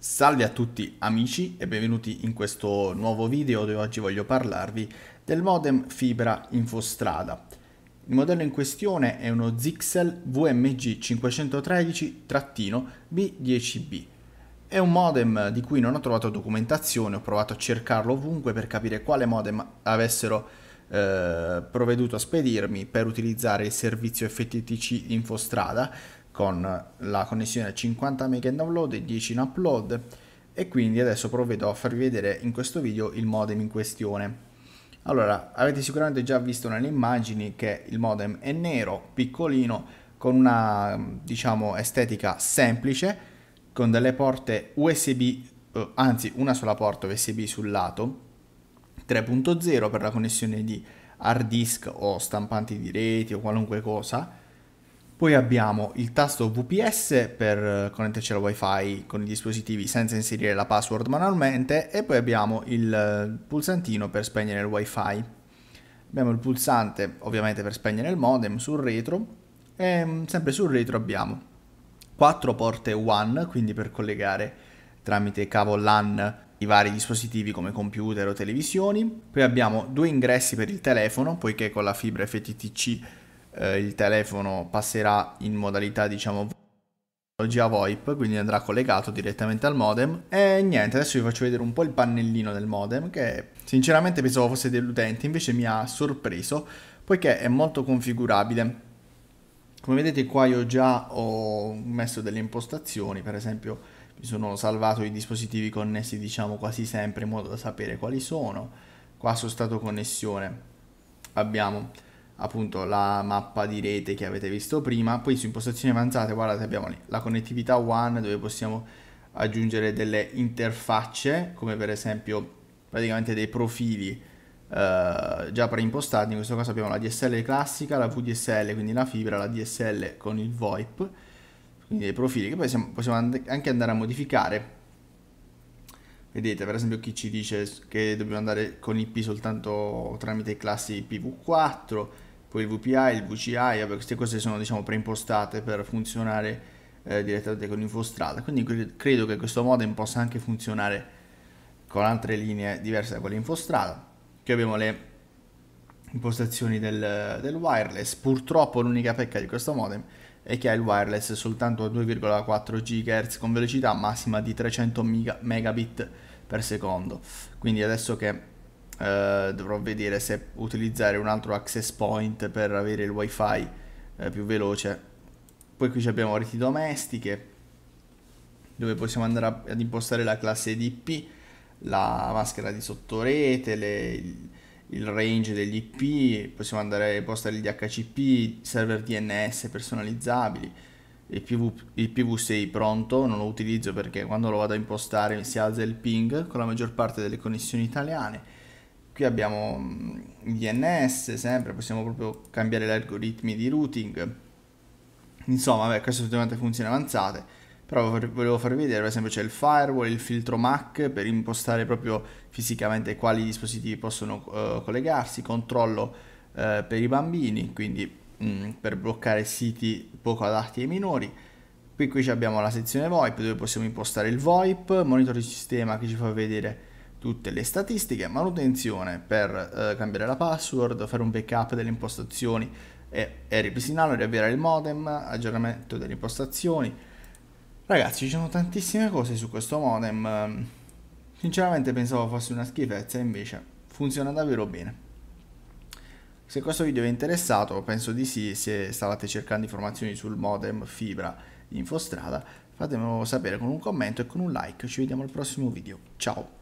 Salve a tutti amici e benvenuti in questo nuovo video dove oggi voglio parlarvi del modem fibra Infostrada. Il modello in questione è uno Zixel VMG 513-B10B. È un modem di cui non ho trovato documentazione, ho provato a cercarlo ovunque per capire quale modem avessero eh, provveduto a spedirmi per utilizzare il servizio FTTC Infostrada, con la connessione a 50 mega in download e 10 in upload e quindi adesso provvedo a farvi vedere in questo video il modem in questione. Allora, avete sicuramente già visto nelle immagini che il modem è nero, piccolino, con una diciamo estetica semplice, con delle porte USB, eh, anzi una sola porta USB sul lato, 3.0 per la connessione di hard disk o stampanti di reti o qualunque cosa, poi abbiamo il tasto VPS per eh, connetterci al wifi con i dispositivi senza inserire la password manualmente e poi abbiamo il eh, pulsantino per spegnere il wifi. Abbiamo il pulsante ovviamente per spegnere il modem sul retro e mm, sempre sul retro abbiamo quattro porte WAN quindi per collegare tramite cavo LAN i vari dispositivi come computer o televisioni. Poi abbiamo due ingressi per il telefono poiché con la fibra FTTC eh, il telefono passerà in modalità diciamo tecnologia VoIP, quindi andrà collegato direttamente al modem. E niente, adesso vi faccio vedere un po' il pannellino del modem che sinceramente pensavo fosse dell'utente, invece mi ha sorpreso poiché è molto configurabile. Come vedete qua io già ho messo delle impostazioni, per esempio mi sono salvato i dispositivi connessi diciamo quasi sempre in modo da sapere quali sono. Qua su stato connessione. Abbiamo appunto la mappa di rete che avete visto prima, poi su impostazioni avanzate guardate abbiamo la connettività one dove possiamo aggiungere delle interfacce come per esempio praticamente dei profili eh, già preimpostati, in questo caso abbiamo la DSL classica, la VDSL quindi la fibra, la DSL con il VoIP, quindi dei profili che poi possiamo, possiamo anche andare a modificare. Vedete per esempio chi ci dice che dobbiamo andare con IP soltanto tramite classi IPv4, poi il VPI, il VCI, queste cose sono diciamo, preimpostate per funzionare eh, direttamente con Infostrada, quindi credo che questo modem possa anche funzionare con altre linee diverse da quelle Infostrada. Qui abbiamo le impostazioni del, del wireless, purtroppo l'unica pecca di questo modem è che ha il wireless soltanto a 2,4 GHz con velocità massima di 300 megabit per secondo, quindi adesso che eh, dovrò vedere se utilizzare un altro access point per avere il wifi uh, più veloce poi qui abbiamo reti domestiche dove possiamo andare a, ad impostare la classe DP la maschera di sottorete le, il, il range degli IP possiamo andare a impostare gli DHCP server DNS personalizzabili il, PV, il PV6 pronto non lo utilizzo perché quando lo vado a impostare si alza il ping con la maggior parte delle connessioni italiane qui abbiamo DNS mm, sempre, possiamo proprio cambiare gli algoritmi di routing. Insomma, vabbè, queste sono tutte funzioni avanzate, però volevo farvi vedere, per esempio c'è il firewall, il filtro MAC per impostare proprio fisicamente quali dispositivi possono uh, collegarsi, controllo uh, per i bambini, quindi mh, mm, per bloccare siti poco adatti ai minori. Qui, qui abbiamo la sezione VoIP dove possiamo impostare il VoIP, monitor di sistema che ci fa vedere tutte le statistiche, manutenzione per eh, cambiare la password, fare un backup delle impostazioni e, e ripristinarlo, riavviare il modem, aggiornamento delle impostazioni. Ragazzi, ci sono tantissime cose su questo modem. Sinceramente pensavo fosse una schifezza, invece funziona davvero bene. Se questo video vi è interessato, penso di sì, se stavate cercando informazioni sul modem, fibra, infostrada, fatemelo sapere con un commento e con un like. Ci vediamo al prossimo video. Ciao!